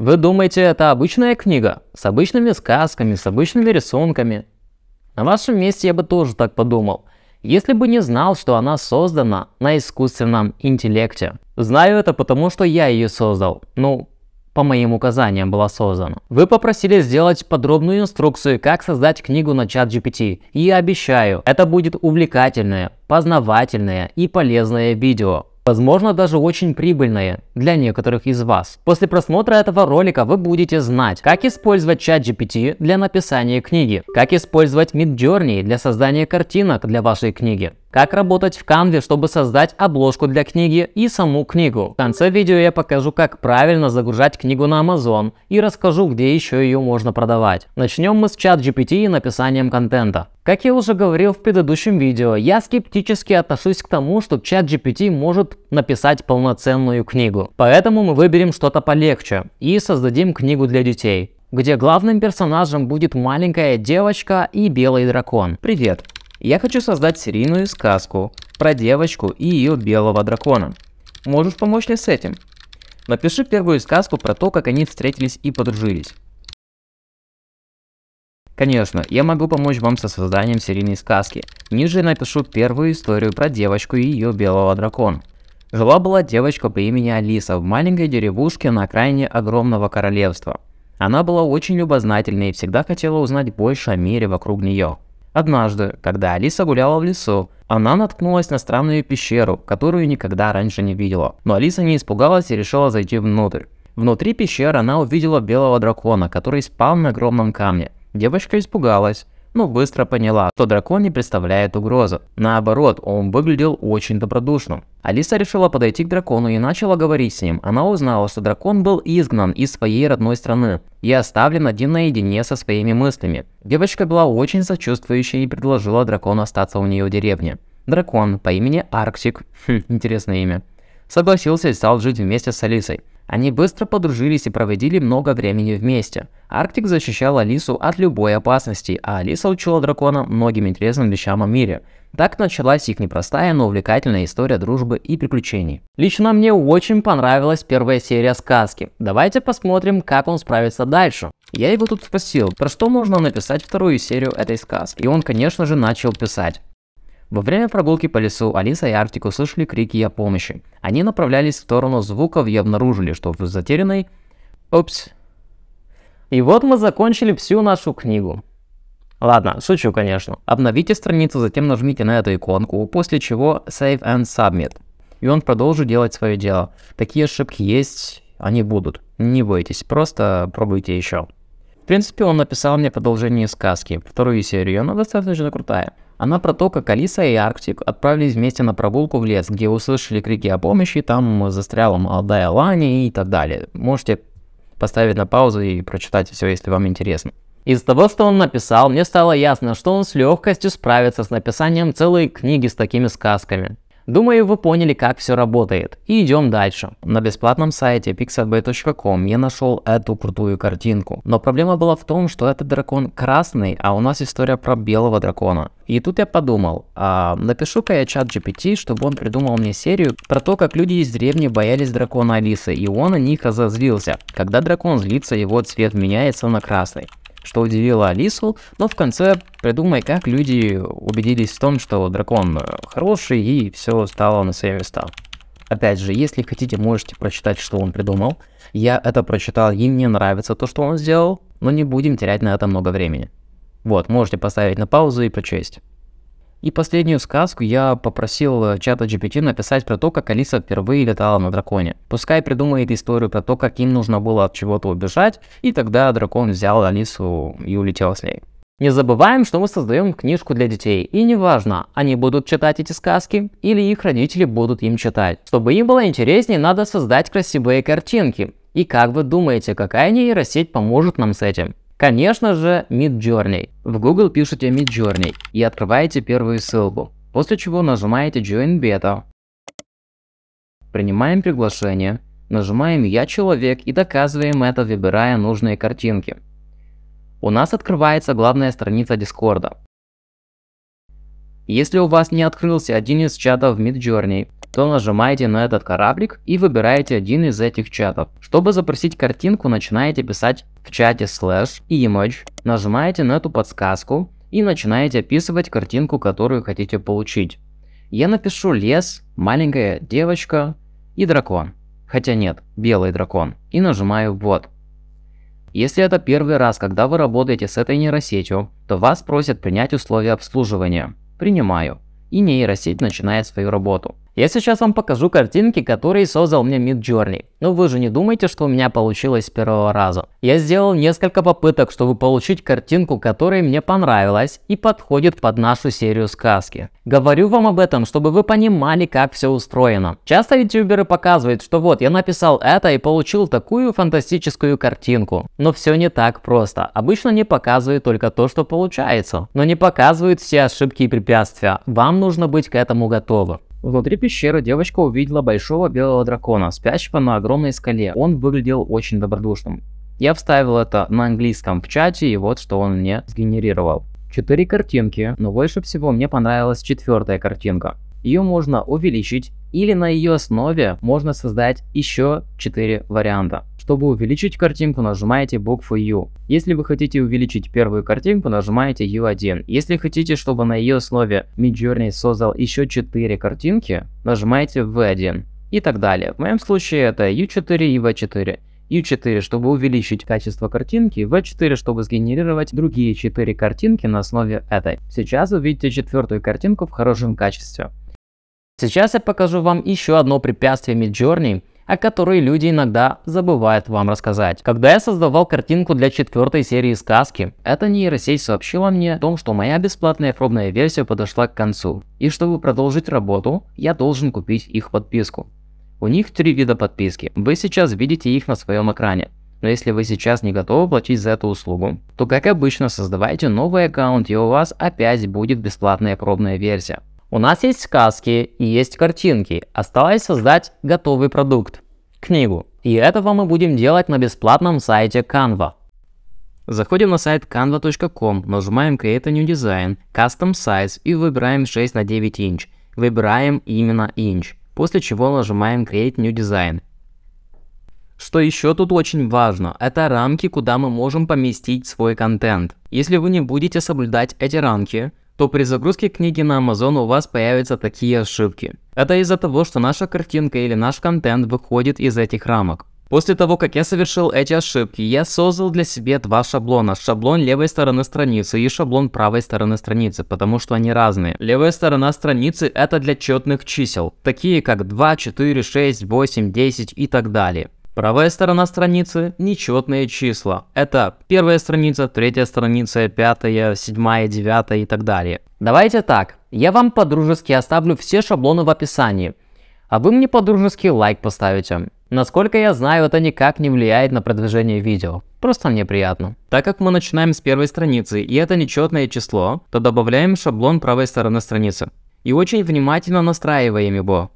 Вы думаете, это обычная книга? С обычными сказками, с обычными рисунками? На вашем месте я бы тоже так подумал, если бы не знал, что она создана на искусственном интеллекте. Знаю это потому, что я ее создал. Ну, по моим указаниям была создана. Вы попросили сделать подробную инструкцию, как создать книгу на чат GPT. И обещаю, это будет увлекательное, познавательное и полезное видео возможно даже очень прибыльные для некоторых из вас. После просмотра этого ролика вы будете знать, как использовать чат GPT для написания книги, как использовать Midjourney для создания картинок для вашей книги, как работать в Canva, чтобы создать обложку для книги и саму книгу. В конце видео я покажу, как правильно загружать книгу на Amazon и расскажу, где еще ее можно продавать. Начнем мы с чат GPT и написанием контента. Как я уже говорил в предыдущем видео, я скептически отношусь к тому, что чат GPT может написать полноценную книгу. Поэтому мы выберем что-то полегче и создадим книгу для детей где главным персонажем будет маленькая девочка и белый дракон. Привет, я хочу создать серийную сказку про девочку и ее белого дракона. Можешь помочь мне с этим? Напиши первую сказку про то, как они встретились и подружились. Конечно, я могу помочь вам со созданием серийной сказки. Ниже я напишу первую историю про девочку и ее белого дракона. Жила была девочка по имени Алиса в маленькой деревушке на окраине огромного королевства. Она была очень любознательной и всегда хотела узнать больше о мире вокруг нее. Однажды, когда Алиса гуляла в лесу, она наткнулась на странную пещеру, которую никогда раньше не видела. Но Алиса не испугалась и решила зайти внутрь. Внутри пещеры она увидела белого дракона, который спал на огромном камне. Девочка испугалась, но быстро поняла, что дракон не представляет угрозы. Наоборот, он выглядел очень добродушным. Алиса решила подойти к дракону и начала говорить с ним. Она узнала, что дракон был изгнан из своей родной страны и оставлен один наедине со своими мыслями. Девочка была очень сочувствующей и предложила дракону остаться у нее в деревне. Дракон по имени Арктик, хм, интересное имя, согласился и стал жить вместе с Алисой. Они быстро подружились и проводили много времени вместе. Арктик защищал Алису от любой опасности, а Алиса учила дракона многим интересным вещам о мире. Так началась их непростая, но увлекательная история дружбы и приключений. Лично мне очень понравилась первая серия сказки. Давайте посмотрим, как он справится дальше. Я его тут спросил, про что можно написать вторую серию этой сказки. И он, конечно же, начал писать. Во время прогулки по лесу Алиса и Арктик услышали крики о помощи. Они направлялись в сторону звуков и обнаружили, что в затерянной... Упс. И вот мы закончили всю нашу книгу. Ладно, шучу, конечно. Обновите страницу, затем нажмите на эту иконку, после чего Save and Submit. И он продолжит делать свое дело. Такие ошибки есть, они будут. Не бойтесь, просто пробуйте еще. В принципе, он написал мне продолжение сказки. Вторую серию, она достаточно крутая. Она про то, как Алиса и Арктик отправились вместе на прогулку в лес, где услышали крики о помощи, там застряла молодая Лани и так далее. Можете поставить на паузу и прочитать все, если вам интересно. Из того, что он написал, мне стало ясно, что он с легкостью справится с написанием целой книги с такими сказками. Думаю, вы поняли, как все работает. И идем дальше. На бесплатном сайте pixabay.com я нашел эту крутую картинку. Но проблема была в том, что этот дракон красный, а у нас история про белого дракона. И тут я подумал, а, напишу-ка я чат GPT, чтобы он придумал мне серию про то, как люди из деревни боялись дракона Алисы, и он на них разозлился. Когда дракон злится, его цвет меняется на красный что удивило Алису, но в конце придумай, как люди убедились в том, что дракон э, хороший и все стало на свои места. Опять же, если хотите, можете прочитать, что он придумал. Я это прочитал, и мне нравится то, что он сделал, но не будем терять на это много времени. Вот, можете поставить на паузу и прочесть. И последнюю сказку я попросил э, чата GPT написать про то, как Алиса впервые летала на драконе. Пускай придумает историю про то, как им нужно было от чего-то убежать, и тогда дракон взял Алису и улетел с ней. Не забываем, что мы создаем книжку для детей, и неважно, они будут читать эти сказки или их родители будут им читать. Чтобы им было интереснее, надо создать красивые картинки. И как вы думаете, какая нейросеть поможет нам с этим? Конечно же, Midjourney. В Google пишите Midjourney и открываете первую ссылку, после чего нажимаете Join Beta. Принимаем приглашение, нажимаем «Я человек» и доказываем это, выбирая нужные картинки. У нас открывается главная страница Дискорда. Если у вас не открылся один из чатов в Midjourney, то нажимаете на этот кораблик и выбираете один из этих чатов. Чтобы запросить картинку, начинаете писать в чате слэш image, нажимаете на эту подсказку и начинаете описывать картинку, которую хотите получить. Я напишу лес, маленькая девочка и дракон. Хотя нет, белый дракон. И нажимаю вот. Если это первый раз, когда вы работаете с этой нейросетью, то вас просят принять условия обслуживания. Принимаю. И нейросеть начинает свою работу. Я сейчас вам покажу картинки, которые создал мне Midjourney. Но ну, вы же не думаете, что у меня получилось с первого раза. Я сделал несколько попыток, чтобы получить картинку, которая мне понравилась и подходит под нашу серию сказки. Говорю вам об этом, чтобы вы понимали, как все устроено. Часто ютуберы показывают, что вот я написал это и получил такую фантастическую картинку. Но все не так просто. Обычно не показывают только то, что получается. Но не показывают все ошибки и препятствия. Вам нужно быть к этому готовы. Внутри пещеры девочка увидела большого белого дракона, спящего на огромной скале. Он выглядел очень добродушным. Я вставил это на английском в чате, и вот что он мне сгенерировал. Четыре картинки, но больше всего мне понравилась четвертая картинка. Ее можно увеличить, или на ее основе можно создать еще четыре варианта. Чтобы увеличить картинку, нажимаете букву U. Если вы хотите увеличить первую картинку, нажимаете U1. Если хотите, чтобы на ее основе Midjourney создал еще 4 картинки, нажимаете V1 и так далее. В моем случае это U4 и V4. U4, чтобы увеличить качество картинки, V4, чтобы сгенерировать другие 4 картинки на основе этой. Сейчас вы видите четвертую картинку в хорошем качестве. Сейчас я покажу вам еще одно препятствие Midjourney, о которой люди иногда забывают вам рассказать. Когда я создавал картинку для четвертой серии сказки, эта нейросеть сообщила мне о том, что моя бесплатная пробная версия подошла к концу, и чтобы продолжить работу, я должен купить их подписку. У них три вида подписки, вы сейчас видите их на своем экране. Но если вы сейчас не готовы платить за эту услугу, то как обычно создавайте новый аккаунт и у вас опять будет бесплатная пробная версия. У нас есть сказки и есть картинки. Осталось создать готовый продукт – книгу. И этого мы будем делать на бесплатном сайте Canva. Заходим на сайт canva.com, нажимаем Create a New Design, Custom Size и выбираем 6 на 9 инч. Выбираем именно инч, после чего нажимаем Create New Design. Что еще тут очень важно, это рамки, куда мы можем поместить свой контент. Если вы не будете соблюдать эти рамки, то при загрузке книги на Amazon у вас появятся такие ошибки. Это из-за того, что наша картинка или наш контент выходит из этих рамок. После того, как я совершил эти ошибки, я создал для себя два шаблона. Шаблон левой стороны страницы и шаблон правой стороны страницы, потому что они разные. Левая сторона страницы это для четных чисел, такие как 2, 4, 6, 8, 10 и так далее. Правая сторона страницы – нечетные числа. Это первая страница, третья страница, пятая, седьмая, девятая и так далее. Давайте так, я вам по-дружески оставлю все шаблоны в описании, а вы мне по-дружески лайк поставите. Насколько я знаю, это никак не влияет на продвижение видео. Просто мне приятно. Так как мы начинаем с первой страницы, и это нечетное число, то добавляем шаблон правой стороны страницы. И очень внимательно настраиваем его,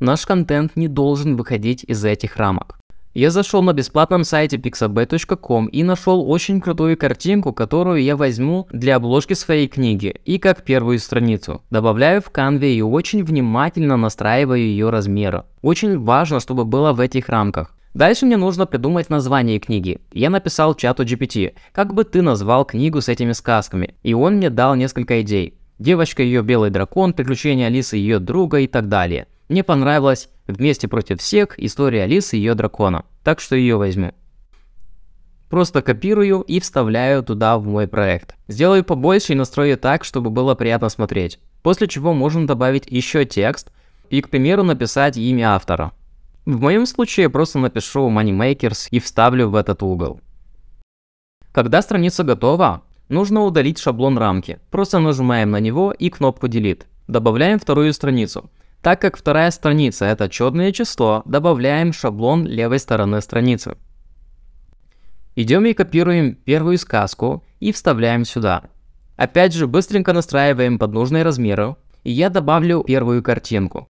наш контент не должен выходить из этих рамок. Я зашел на бесплатном сайте pixabay.com и нашел очень крутую картинку, которую я возьму для обложки своей книги и как первую страницу. Добавляю в Canva и очень внимательно настраиваю ее размеры. Очень важно, чтобы было в этих рамках. Дальше мне нужно придумать название книги. Я написал чату GPT, как бы ты назвал книгу с этими сказками, и он мне дал несколько идей. Девочка, ее белый дракон, приключения Алисы и ее друга и так далее. Мне понравилась «Вместе против всех. История Алисы и ее дракона», так что ее возьму. Просто копирую и вставляю туда в мой проект. Сделаю побольше и настрою так, чтобы было приятно смотреть. После чего можно добавить еще текст и, к примеру, написать имя автора. В моем случае я просто напишу Moneymakers и вставлю в этот угол. Когда страница готова, нужно удалить шаблон рамки. Просто нажимаем на него и кнопку Delete. Добавляем вторую страницу. Так как вторая страница – это четное число, добавляем шаблон левой стороны страницы. Идем и копируем первую сказку и вставляем сюда. Опять же, быстренько настраиваем под нужные размеры, и я добавлю первую картинку.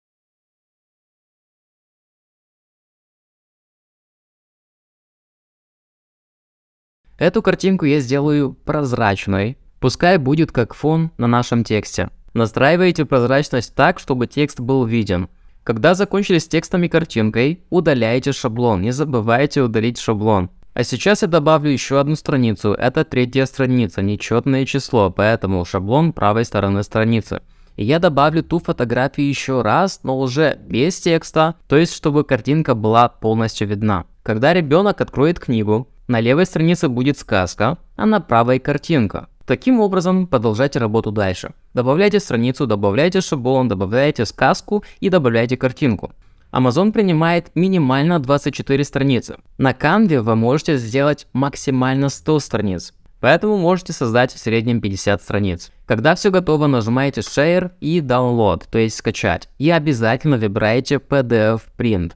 Эту картинку я сделаю прозрачной, пускай будет как фон на нашем тексте. Настраивайте прозрачность так, чтобы текст был виден. Когда закончили с текстом и картинкой, удаляйте шаблон, не забывайте удалить шаблон. А сейчас я добавлю еще одну страницу, это третья страница, нечетное число, поэтому шаблон правой стороны страницы. И я добавлю ту фотографию еще раз, но уже без текста, то есть чтобы картинка была полностью видна. Когда ребенок откроет книгу, на левой странице будет сказка, а на правой картинка. Таким образом, продолжайте работу дальше. Добавляйте страницу, добавляйте шаблон, добавляйте сказку и добавляйте картинку. Amazon принимает минимально 24 страницы. На Canva вы можете сделать максимально 100 страниц, поэтому можете создать в среднем 50 страниц. Когда все готово, нажимаете Share и Download, то есть скачать, и обязательно выбираете PDF Print,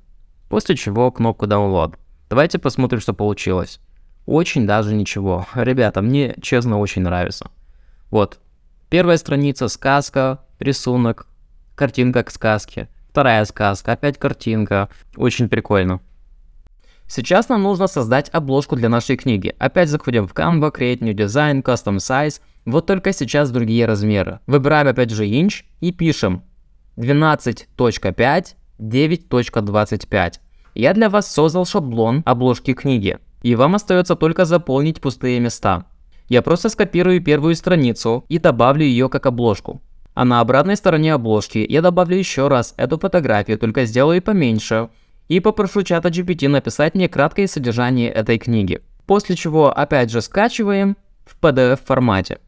после чего кнопку Download. Давайте посмотрим, что получилось. Очень даже ничего. Ребята, мне честно очень нравится. Вот, Первая страница – сказка, рисунок, картинка к сказке. Вторая сказка, опять картинка. Очень прикольно. Сейчас нам нужно создать обложку для нашей книги. Опять заходим в Canva, Create New Design, Custom Size. Вот только сейчас другие размеры. Выбираем опять же inch и пишем 12.5, 9.25. Я для вас создал шаблон обложки книги. И вам остается только заполнить пустые места. Я просто скопирую первую страницу и добавлю ее как обложку. А на обратной стороне обложки я добавлю еще раз эту фотографию, только сделаю поменьше. И попрошу чата GPT написать мне краткое содержание этой книги. После чего опять же скачиваем в PDF формате.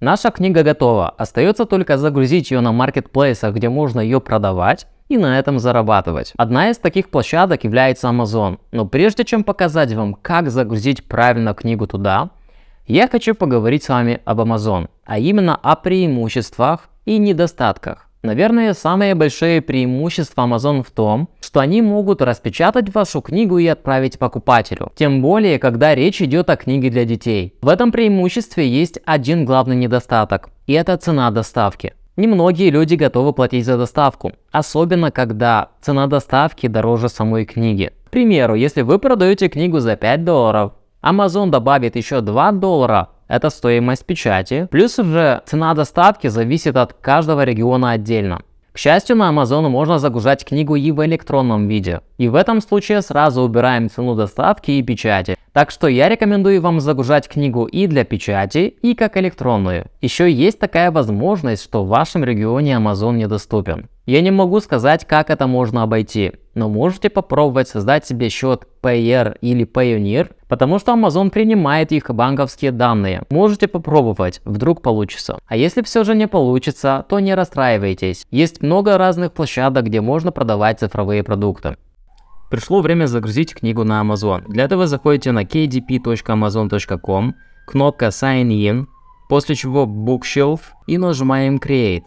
Наша книга готова, остается только загрузить ее на маркетплейсах, где можно ее продавать, и на этом зарабатывать. Одна из таких площадок является Amazon. Но прежде чем показать вам, как загрузить правильно книгу туда, я хочу поговорить с вами об Amazon, а именно о преимуществах и недостатках. Наверное, самое большое преимущество Amazon в том, что они могут распечатать вашу книгу и отправить покупателю. Тем более, когда речь идет о книге для детей. В этом преимуществе есть один главный недостаток, и это цена доставки. Немногие люди готовы платить за доставку, особенно когда цена доставки дороже самой книги. К примеру, если вы продаете книгу за 5 долларов, Amazon добавит еще 2 доллара, это стоимость печати, плюс уже цена доставки зависит от каждого региона отдельно. К счастью, на Amazon можно загружать книгу и в электронном виде. И в этом случае сразу убираем цену доставки и печати. Так что я рекомендую вам загружать книгу и для печати, и как электронную. Еще есть такая возможность, что в вашем регионе Amazon недоступен. Я не могу сказать, как это можно обойти, но можете попробовать создать себе счет Payer или Payoneer, потому что Amazon принимает их банковские данные. Можете попробовать, вдруг получится. А если все же не получится, то не расстраивайтесь. Есть много разных площадок, где можно продавать цифровые продукты. Пришло время загрузить книгу на Amazon. Для этого заходите на kdp.amazon.com, кнопка Sign In, после чего Bookshelf и нажимаем Create.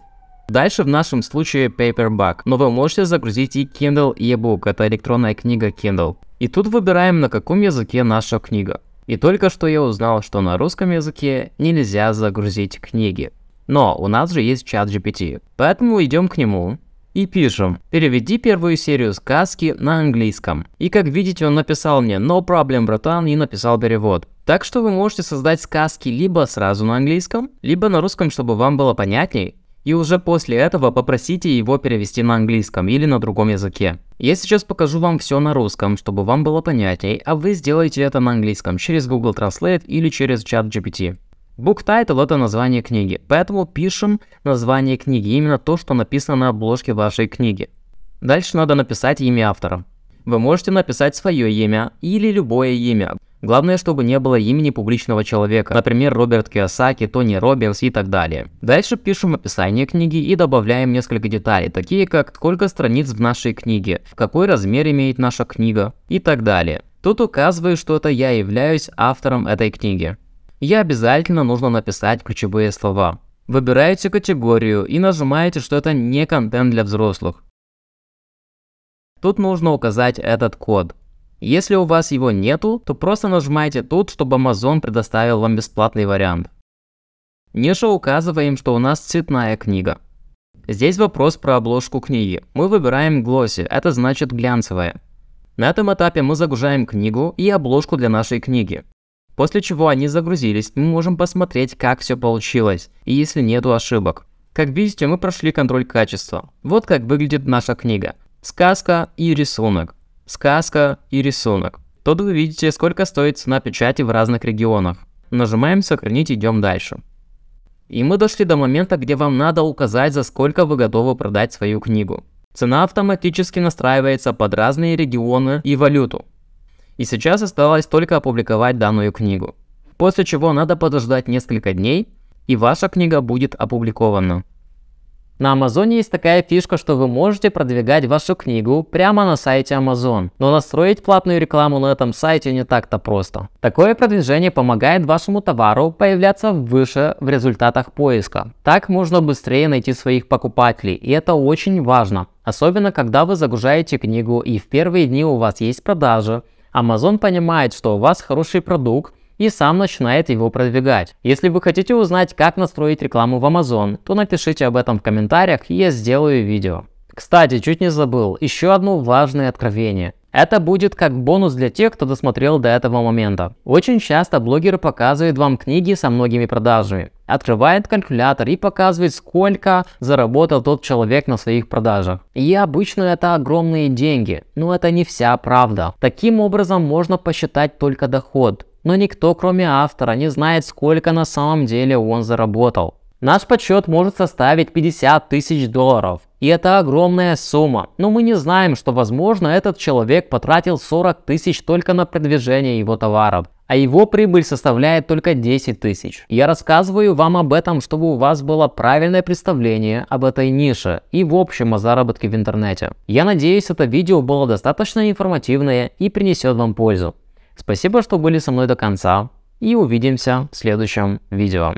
Дальше в нашем случае Paperback, но вы можете загрузить и Kindle eBook, это электронная книга Kindle. И тут выбираем на каком языке наша книга. И только что я узнал, что на русском языке нельзя загрузить книги. Но у нас же есть чат GPT, поэтому идем к нему, и пишем «Переведи первую серию сказки на английском». И как видите, он написал мне «No problem, братан» и написал перевод. Так что вы можете создать сказки либо сразу на английском, либо на русском, чтобы вам было понятней. И уже после этого попросите его перевести на английском или на другом языке. Я сейчас покажу вам все на русском, чтобы вам было понятней, а вы сделаете это на английском через Google Translate или через чат GPT. Book title это название книги, поэтому пишем название книги, именно то, что написано на обложке вашей книги. Дальше надо написать имя автора. Вы можете написать свое имя или любое имя. Главное, чтобы не было имени публичного человека, например, Роберт Киосаки, Тони Робинс и так далее. Дальше пишем описание книги и добавляем несколько деталей, такие как сколько страниц в нашей книге, какой размер имеет наша книга и так далее. Тут указываю, что это я являюсь автором этой книги и обязательно нужно написать ключевые слова. Выбираете категорию и нажимаете, что это не контент для взрослых. Тут нужно указать этот код. Если у вас его нету, то просто нажимайте тут, чтобы Amazon предоставил вам бесплатный вариант. Ниже указываем, что у нас цветная книга. Здесь вопрос про обложку книги. Мы выбираем Glossy, это значит глянцевая. На этом этапе мы загружаем книгу и обложку для нашей книги. После чего они загрузились, мы можем посмотреть, как все получилось, и если нету ошибок. Как видите, мы прошли контроль качества. Вот как выглядит наша книга. Сказка и рисунок. Сказка и рисунок. Тут вы видите, сколько стоит цена печати в разных регионах. Нажимаем «Сохранить» идем дальше. И мы дошли до момента, где вам надо указать, за сколько вы готовы продать свою книгу. Цена автоматически настраивается под разные регионы и валюту и сейчас осталось только опубликовать данную книгу. После чего надо подождать несколько дней, и ваша книга будет опубликована. На Амазоне есть такая фишка, что вы можете продвигать вашу книгу прямо на сайте Amazon, но настроить платную рекламу на этом сайте не так-то просто. Такое продвижение помогает вашему товару появляться выше в результатах поиска. Так можно быстрее найти своих покупателей, и это очень важно, особенно когда вы загружаете книгу и в первые дни у вас есть продажи, Amazon понимает, что у вас хороший продукт, и сам начинает его продвигать. Если вы хотите узнать, как настроить рекламу в Amazon, то напишите об этом в комментариях, и я сделаю видео. Кстати, чуть не забыл, еще одно важное откровение. Это будет как бонус для тех, кто досмотрел до этого момента. Очень часто блогеры показывают вам книги со многими продажами. Открывает калькулятор и показывает, сколько заработал тот человек на своих продажах. И обычно это огромные деньги, но это не вся правда. Таким образом можно посчитать только доход. Но никто, кроме автора, не знает, сколько на самом деле он заработал. Наш подсчет может составить 50 тысяч долларов. И это огромная сумма. Но мы не знаем, что возможно этот человек потратил 40 тысяч только на продвижение его товаров а его прибыль составляет только 10 тысяч. Я рассказываю вам об этом, чтобы у вас было правильное представление об этой нише и в общем о заработке в интернете. Я надеюсь, это видео было достаточно информативное и принесет вам пользу. Спасибо, что были со мной до конца и увидимся в следующем видео.